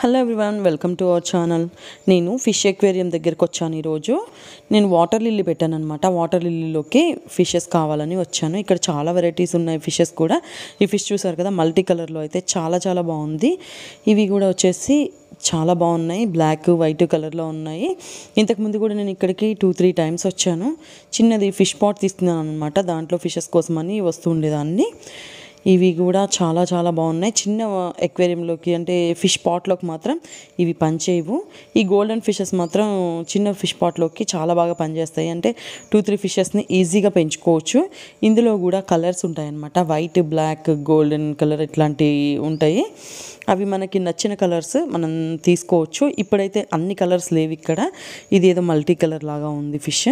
hello everyone welcome to our channel నేను fish aquarium దగ్గరకు వచ్చాను ఈరోజు నేను వాటర్ లిల్లీ పెట్టాను అనమాట వాటర్ లిల్లీలోకి ఫిషెస్ కావాలని వచ్చాను ఇక్కడ చాలా వెరైటీస్ ఉన్నాయి ఫిషెస్ కూడా ఈ ఫిష్ చూసారు కదా మల్టీ కలర్లో అయితే చాలా చాలా బాగుంది ఇవి కూడా వచ్చేసి చాలా బాగున్నాయి బ్లాక్ వైట్ కలర్లో ఉన్నాయి ఇంతకుముందు కూడా నేను ఇక్కడికి టూ త్రీ టైమ్స్ వచ్చాను చిన్నది ఫిష్ పాట్ తీసుకున్నాను అనమాట దాంట్లో ఫిషెస్ కోసమని వస్తూ ఉండేదాన్ని ఇవి కూడా చాలా చాలా బాగున్నాయి చిన్న ఎక్వేరియంలోకి అంటే ఫిష్ పాట్లోకి మాత్రం ఇవి పనిచేయవు ఈ గోల్డెన్ ఫిషెస్ మాత్రం చిన్న ఫిష్ పాట్లోకి చాలా బాగా పనిచేస్తాయి అంటే టూ త్రీ ఫిషెస్ని ఈజీగా పెంచుకోవచ్చు ఇందులో కూడా కలర్స్ ఉంటాయి అనమాట వైట్ బ్లాక్ గోల్డెన్ కలర్ ఇట్లాంటివి ఉంటాయి అవి మనకి నచ్చిన కలర్స్ మనం తీసుకోవచ్చు ఇప్పుడైతే అన్ని కలర్స్ లేవు ఇక్కడ ఇది ఏదో మల్టీ కలర్ లాగా ఉంది ఫిష్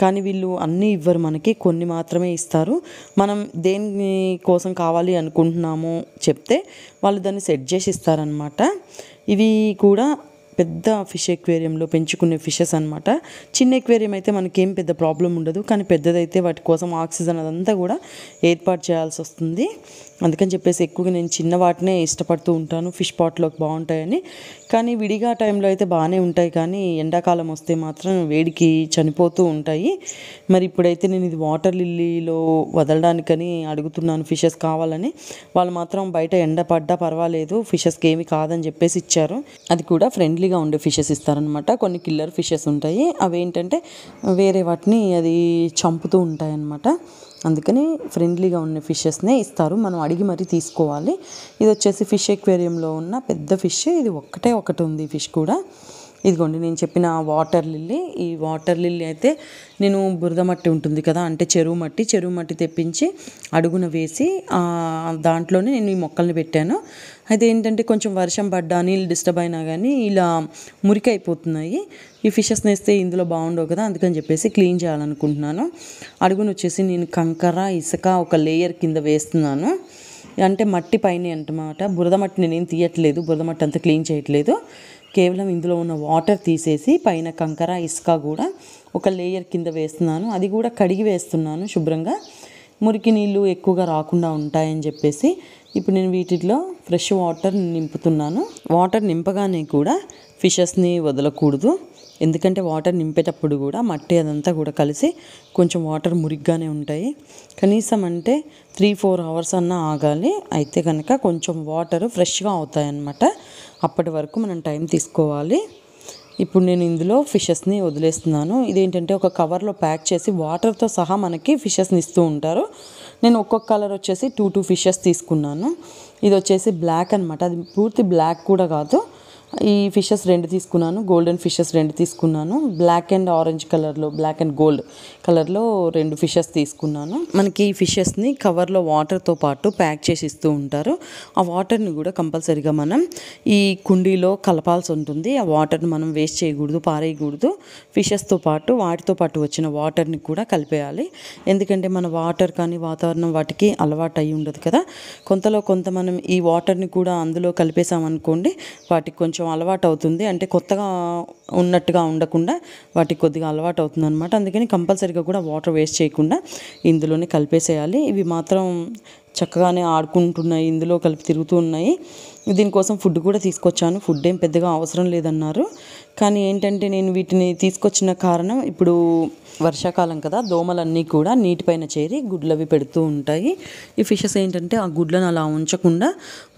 కానీ వీళ్ళు అన్నీ ఇవ్వరు మనకి కొన్ని మాత్రమే ఇస్తారు మనం దేని కోసం కావాలి అనుకుంటున్నామో చెప్తే వాళ్ళు దాన్ని సెట్ చేసి ఇస్తారనమాట ఇవి కూడా పెద్ద ఫిష్ ఎక్వేరియంలో పెంచుకునే ఫిషెస్ అనమాట చిన్న ఎక్వేరియం అయితే మనకేం పెద్ద ప్రాబ్లం ఉండదు కానీ పెద్దదైతే వాటి కోసం ఆక్సిజన్ అదంతా కూడా ఏర్పాటు చేయాల్సి వస్తుంది అందుకని చెప్పేసి ఎక్కువగా నేను చిన్న వాటినే ఇష్టపడుతూ ఉంటాను ఫిష్ పాట్లో బాగుంటాయని కానీ విడిగా టైంలో అయితే బాగానే ఉంటాయి కానీ ఎండాకాలం వస్తే మాత్రం వేడికి చనిపోతూ ఉంటాయి మరి ఇప్పుడైతే నేను ఇది వాటర్ లిల్లీలో వదలడానికని అడుగుతున్నాను ఫిషెస్ కావాలని వాళ్ళు మాత్రం బయట ఎండ పడ్డా పర్వాలేదు ఫిషెస్కి ఏమి కాదని చెప్పేసి ఇచ్చారు అది కూడా ఫ్రెండ్లీ హెల్దీగా ఉండే ఫిషెస్ ఇస్తారనమాట కొన్ని కిల్లర్ ఫిషెస్ ఉంటాయి అవి ఏంటంటే వేరే వాటిని అది చంపుతూ ఉంటాయన్నమాట అందుకని ఫ్రెండ్లీగా ఉన్న ఫిషెస్నే ఇస్తారు మనం అడిగి మరీ తీసుకోవాలి ఇది వచ్చేసి ఫిష్ ఎక్వేరియంలో ఉన్న పెద్ద ఫిష్ ఇది ఒక్కటే ఒకటి ఉంది ఫిష్ కూడా ఇదిగోండి నేను చెప్పిన వాటర్ లిల్లీ ఈ వాటర్ లిల్లీ అయితే నేను బురద మట్టి ఉంటుంది కదా అంటే చెరువు మట్టి చెరువు మట్టి తెప్పించి అడుగున వేసి దాంట్లోనే నేను ఈ మొక్కల్ని పెట్టాను అయితే ఏంటంటే కొంచెం వర్షం పడ్డా నీళ్ళు డిస్టర్బ్ అయినా కానీ ఇలా మురికి అయిపోతున్నాయి ఈ ఫిషెస్ నేస్తే ఇందులో బాగుండవు కదా అందుకని చెప్పేసి క్లీన్ చేయాలనుకుంటున్నాను అడుగున వచ్చేసి నేను కంకర ఇసుక ఒక లేయర్ కింద వేస్తున్నాను అంటే మట్టి పైన అనమాట బురద మట్టి నేనేం తీయట్లేదు బురద మట్టి అంతా క్లీన్ చేయట్లేదు కేవలం ఇందులో ఉన్న వాటర్ తీసేసి పైన కంకర ఇసుక కూడా ఒక లేయర్ కింద వేస్తున్నాను అది కూడా కడిగి వేస్తున్నాను శుభ్రంగా మురికి నీళ్ళు ఎక్కువగా రాకుండా ఉంటాయని చెప్పేసి ఇప్పుడు నేను వీటిలో ఫ్రెష్ వాటర్ నింపుతున్నాను వాటర్ నింపగానే కూడా ఫిషెస్ని వదలకూడదు ఎందుకంటే వాటర్ నింపేటప్పుడు కూడా మట్టి అదంతా కూడా కలిసి కొంచెం వాటర్ మురిగ్గానే ఉంటాయి కనీసం అంటే త్రీ ఫోర్ అవర్స్ అన్న ఆగాలి అయితే కనుక కొంచెం వాటర్ ఫ్రెష్గా అవుతాయి అప్పటి వరకు మనం టైం తీసుకోవాలి ఇప్పుడు నేను ఇందులో ఫిషెస్ని వదిలేస్తున్నాను ఇదేంటంటే ఒక కవర్లో ప్యాక్ చేసి వాటర్తో సహా మనకి ఫిషెస్ని ఇస్తూ ఉంటారు నేను ఒక్కొక్క కలర్ వచ్చేసి టూ టూ ఫిషెస్ తీసుకున్నాను ఇది వచ్చేసి బ్లాక్ అనమాట అది పూర్తి బ్లాక్ కూడా కాదు ఈ ఫిషెస్ రెండు తీసుకున్నాను గోల్డెన్ ఫిషెస్ రెండు తీసుకున్నాను బ్లాక్ అండ్ ఆరెంజ్ కలర్లో బ్లాక్ అండ్ గోల్డ్ కలర్లో రెండు ఫిషెస్ తీసుకున్నాను మనకి ఈ ఫిషెస్ని కవర్లో వాటర్తో పాటు ప్యాక్ చేసి ఇస్తూ ఉంటారు ఆ వాటర్ని కూడా కంపల్సరీగా మనం ఈ కుండీలో కలపాల్సి ఉంటుంది ఆ వాటర్ని మనం వేస్ట్ చేయకూడదు పారేయకూడదు ఫిషెస్తో పాటు వాటితో పాటు వచ్చిన వాటర్ని కూడా కలిపేయాలి ఎందుకంటే మన వాటర్ కానీ వాతావరణం వాటికి అలవాటు అయి ఉండదు కదా కొంతలో కొంత మనం ఈ వాటర్ని కూడా అందులో కలిపేసామనుకోండి వాటికి కొంచెం కొంచెం అలవాటు అవుతుంది అంటే కొత్తగా ఉన్నట్టుగా ఉండకుండా వాటికి కొద్దిగా అలవాటు అవుతుంది అనమాట అందుకని కంపల్సరీగా కూడా వాటర్ వేస్ట్ చేయకుండా ఇందులోనే కలిపేసేయాలి ఇవి మాత్రం చక్కగానే ఆడుకుంటున్నాయి ఇందులో కలిపి తిరుగుతూ ఉన్నాయి దీనికోసం ఫుడ్ కూడా తీసుకొచ్చాను ఫుడ్ ఏం పెద్దగా అవసరం లేదన్నారు కానీ ఏంటంటే నేను వీటిని తీసుకొచ్చిన కారణం ఇప్పుడు వర్షాకాలం కదా దోమలన్నీ కూడా నీటిపైన చేరి గుడ్లవి పెడుతూ ఉంటాయి ఈ ఫిషెస్ ఏంటంటే ఆ గుడ్లను అలా ఉంచకుండా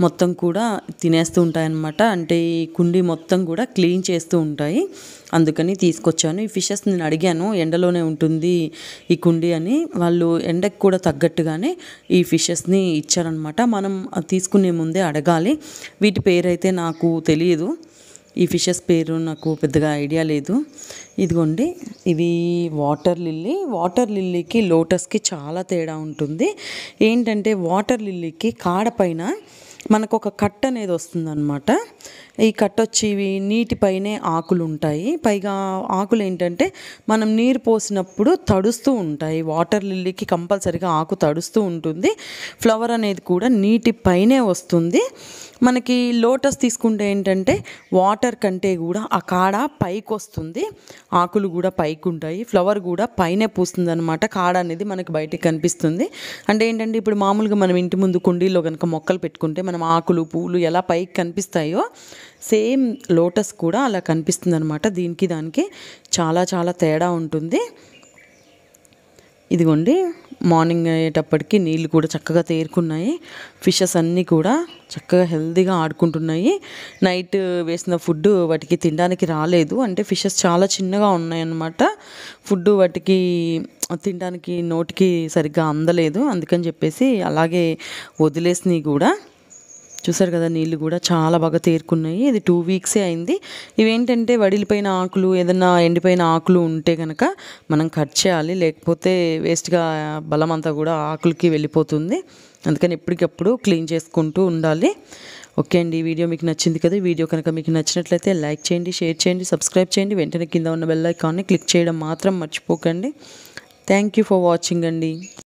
మొత్తం కూడా తినేస్తూ ఉంటాయన్నమాట అంటే ఈ కుండీ మొత్తం కూడా క్లీన్ చేస్తూ ఉంటాయి అందుకని తీసుకొచ్చాను ఈ ఫిషెస్ నేను అడిగాను ఎండలోనే ఉంటుంది ఈ కుండీ అని వాళ్ళు ఎండకు కూడా తగ్గట్టుగానే ఈ ఫిషెస్ని ఇచ్చారనమాట మనం తీసుకునే ముందే అడగాలి వీటి పేరు అయితే నాకు తెలియదు ఈ ఫిషెస్ పేరు నాకు పెద్దగా ఐడియా లేదు ఇదిగోండి ఇది వాటర్ లిల్లీ వాటర్ లిల్లీకి లోటస్కి చాలా తేడా ఉంటుంది ఏంటంటే వాటర్ లిల్లీకి కాడపైన మనకు ఒక కట్ అనేది వస్తుందన్నమాట ఈ కట్ వచ్చి నీటిపైనే ఆకులు ఉంటాయి పైగా ఆకులు ఏంటంటే మనం నీరు పోసినప్పుడు తడుస్తూ ఉంటాయి వాటర్ లిల్లీకి కంపల్సరిగా ఆకు తడుస్తూ ఉంటుంది ఫ్లవర్ అనేది కూడా నీటిపైనే వస్తుంది మనకి లోటస్ తీసుకుంటే ఏంటంటే వాటర్ కంటే కూడా ఆ కాడ పైకి వస్తుంది ఆకులు కూడా పైకి ఉంటాయి ఫ్లవర్ కూడా పైనే పూస్తుంది అనమాట కాడ అనేది మనకి బయటికి కనిపిస్తుంది అంటే ఏంటంటే ఇప్పుడు మామూలుగా మనం ఇంటి ముందు కుండీలో కనుక మొక్కలు పెట్టుకుంటే మనం ఆకులు పూలు ఎలా పైకి కనిపిస్తాయో సేమ్ లోటస్ కూడా అలా కనిపిస్తుంది అనమాట దీనికి దానికి చాలా చాలా తేడా ఉంటుంది ఇదిగోండి మార్నింగ్ అయ్యేటప్పటికి నీళ్ళు కూడా చక్కగా తేరుకున్నాయి ఫిషెస్ అన్నీ కూడా చక్కగా హెల్తీగా ఆడుకుంటున్నాయి నైట్ వేసిన ఫుడ్ వాటికి తినడానికి రాలేదు అంటే ఫిషెస్ చాలా చిన్నగా ఉన్నాయన్నమాట ఫుడ్ వాటికి తినడానికి నోటికి సరిగ్గా అందలేదు అందుకని చెప్పేసి అలాగే వదిలేసినవి కూడా చూసారు కదా నీళ్ళు కూడా చాలా బాగా తేరుకున్నాయి ఇది టూ వీక్సే అయింది ఇవేంటంటే వడిలిపోయిన ఆకులు ఏదన్నా ఎండిపోయిన ఆకులు ఉంటే కనుక మనం కట్ చేయాలి లేకపోతే వేస్ట్గా బలం అంతా కూడా ఆకులకి వెళ్ళిపోతుంది అందుకని ఎప్పటికప్పుడు క్లీన్ చేసుకుంటూ ఉండాలి ఓకే అండి ఈ వీడియో మీకు నచ్చింది కదా ఈ వీడియో కనుక మీకు నచ్చినట్లయితే లైక్ చేయండి షేర్ చేయండి సబ్స్క్రైబ్ చేయండి వెంటనే కింద ఉన్న బెల్లైకాన్ని క్లిక్ చేయడం మాత్రం మర్చిపోకండి థ్యాంక్ యూ ఫర్ వాచింగ్ అండి